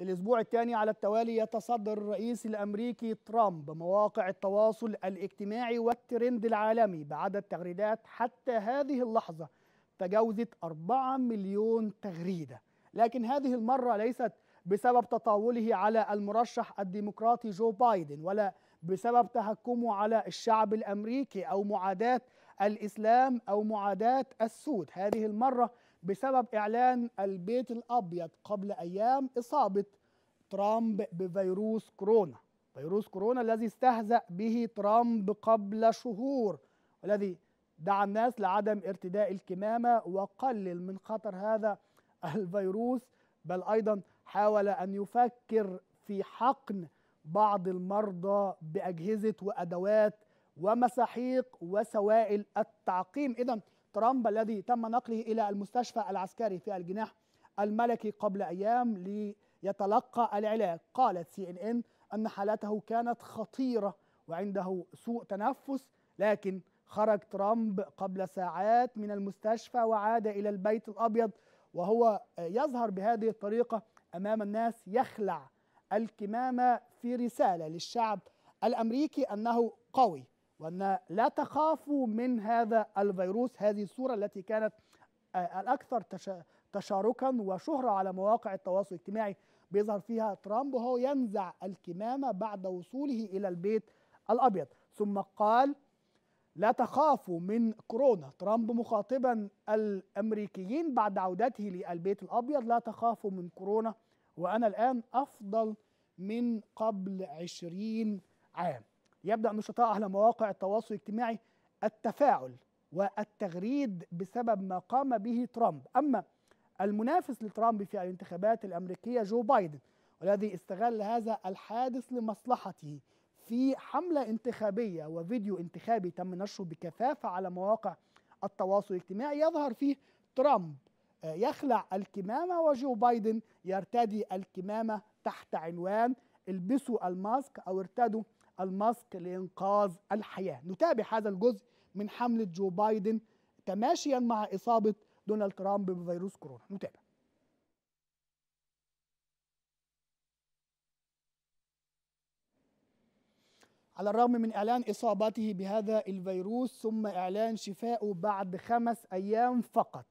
للأسبوع الثاني على التوالي يتصدر الرئيس الأمريكي ترامب مواقع التواصل الاجتماعي والترند العالمي بعدد تغريدات حتى هذه اللحظة تجاوزت 4 مليون تغريدة لكن هذه المرة ليست بسبب تطاوله على المرشح الديمقراطي جو بايدن ولا بسبب تهكمه على الشعب الأمريكي أو معاداة الإسلام أو معاداة السود هذه المرة بسبب إعلان البيت الأبيض قبل أيام إصابة ترامب بفيروس كورونا فيروس كورونا الذي استهزأ به ترامب قبل شهور والذي دعا الناس لعدم ارتداء الكمامة وقلل من خطر هذا الفيروس بل أيضا حاول أن يفكر في حقن بعض المرضى بأجهزة وأدوات ومساحيق وسوائل التعقيم إذا ترامب الذي تم نقله إلى المستشفى العسكري في الجناح الملكي قبل أيام ليتلقى العلاج قالت سي إن إن أن حالته كانت خطيرة وعنده سوء تنفس لكن خرج ترامب قبل ساعات من المستشفى وعاد إلى البيت الأبيض وهو يظهر بهذه الطريقة أمام الناس يخلع الكمامة في رسالة للشعب الأمريكي أنه قوي وأن لا تخافوا من هذا الفيروس هذه الصورة التي كانت آه، الأكثر تشاركا وشهرة على مواقع التواصل الاجتماعي بيظهر فيها ترامب وهو ينزع الكمامة بعد وصوله إلى البيت الأبيض ثم قال لا تخافوا من كورونا ترامب مخاطبا الأمريكيين بعد عودته للبيت الأبيض لا تخافوا من كورونا وأنا الآن أفضل من قبل عشرين عام يبدأ نشطاء على مواقع التواصل الاجتماعي التفاعل والتغريد بسبب ما قام به ترامب أما المنافس لترامب في الانتخابات الأمريكية جو بايدن والذي استغل هذا الحادث لمصلحته في حملة انتخابية وفيديو انتخابي تم نشره بكثافة على مواقع التواصل الاجتماعي يظهر فيه ترامب يخلع الكمامة وجو بايدن يرتدي الكمامة تحت عنوان البسوا الماسك أو ارتدوا الماسك لإنقاذ الحياة نتابع هذا الجزء من حملة جو بايدن تماشيا مع إصابة دونالد ترامب بفيروس كورونا نتابع على الرغم من إعلان إصابته بهذا الفيروس ثم إعلان شفائه بعد خمس أيام فقط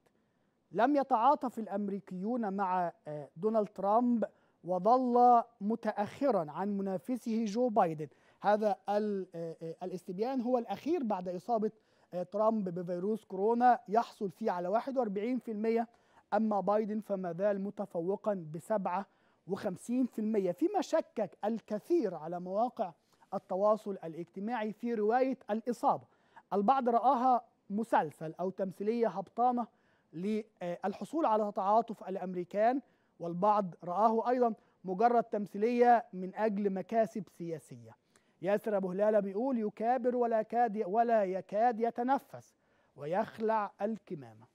لم يتعاطف الأمريكيون مع آه، دونالد ترامب وظل متأخرا عن منافسه جو بايدن هذا آه، آه، الاستبيان هو الأخير بعد إصابة آه، ترامب بفيروس كورونا يحصل فيه على 41% أما بايدن فما زال متفوقا ب 57% فيما شكك الكثير على مواقع التواصل الاجتماعي في رواية الإصابة البعض رآها مسلسل أو تمثيلية هبطانة للحصول على تعاطف الأمريكان والبعض رآه أيضا مجرد تمثيلية من أجل مكاسب سياسية ياسر أبو هلاله بيقول يكابر ولا كاد ولا يكاد يتنفس ويخلع الكمامة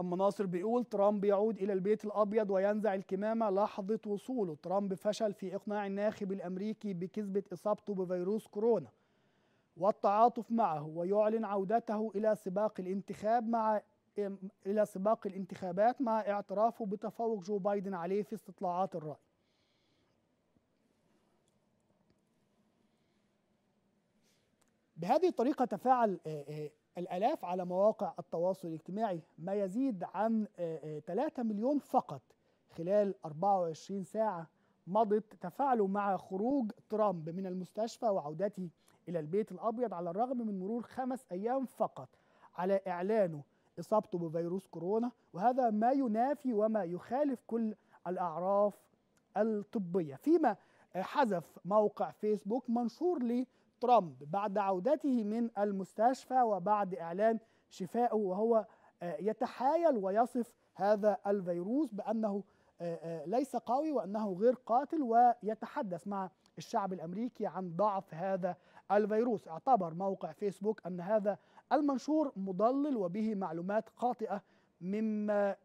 أما ناصر بيقول ترامب يعود إلى البيت الأبيض وينزع الكمامة لحظة وصوله ترامب فشل في إقناع الناخب الأمريكي بكذبة إصابته بفيروس كورونا والتعاطف معه ويعلن عودته إلى سباق الانتخاب مع إلى سباق الانتخابات مع اعترافه بتفوق جو بايدن عليه في استطلاعات الرأي بهذه الطريقة تفاعل آه، آه، الآلاف على مواقع التواصل الاجتماعي ما يزيد عن 3 آه، مليون فقط خلال 24 ساعة مضت تفاعلوا مع خروج ترامب من المستشفى وعودته إلى البيت الأبيض على الرغم من مرور خمس أيام فقط على إعلانه إصابته بفيروس كورونا وهذا ما ينافي وما يخالف كل الأعراف الطبية فيما حذف موقع فيسبوك منشور ليه ترامب بعد عودته من المستشفى وبعد إعلان شفائه وهو آه، يتحايل ويصف هذا الفيروس بأنه آه، آه، ليس قوي وأنه غير قاتل ويتحدث مع الشعب الأمريكي عن ضعف هذا الفيروس اعتبر موقع فيسبوك أن هذا المنشور مضلل وبه معلومات خاطئة مما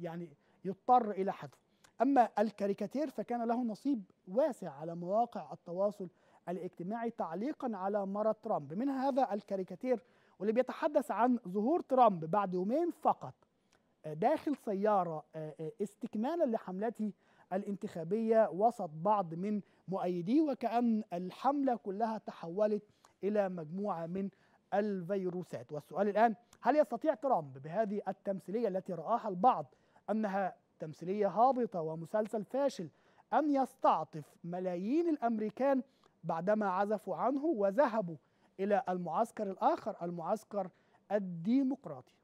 يعني يضطر إلى حذفه أما الكاريكاتير فكان له نصيب واسع على مواقع التواصل الاجتماعي تعليقا على مرض ترامب من هذا الكاريكاتير واللي بيتحدث عن ظهور ترامب بعد يومين فقط آه، داخل سيارة آه، آه، استكمالا لحملته الانتخابية وسط بعض من مؤيديه وكأن الحملة كلها تحولت إلى مجموعة من الفيروسات والسؤال الآن هل يستطيع ترامب بهذه التمثيلية التي رآها البعض أنها تمثيلية هابطة ومسلسل فاشل أن يستعطف ملايين الأمريكان بعدما عزفوا عنه وذهبوا إلى المعسكر الآخر المعسكر الديمقراطي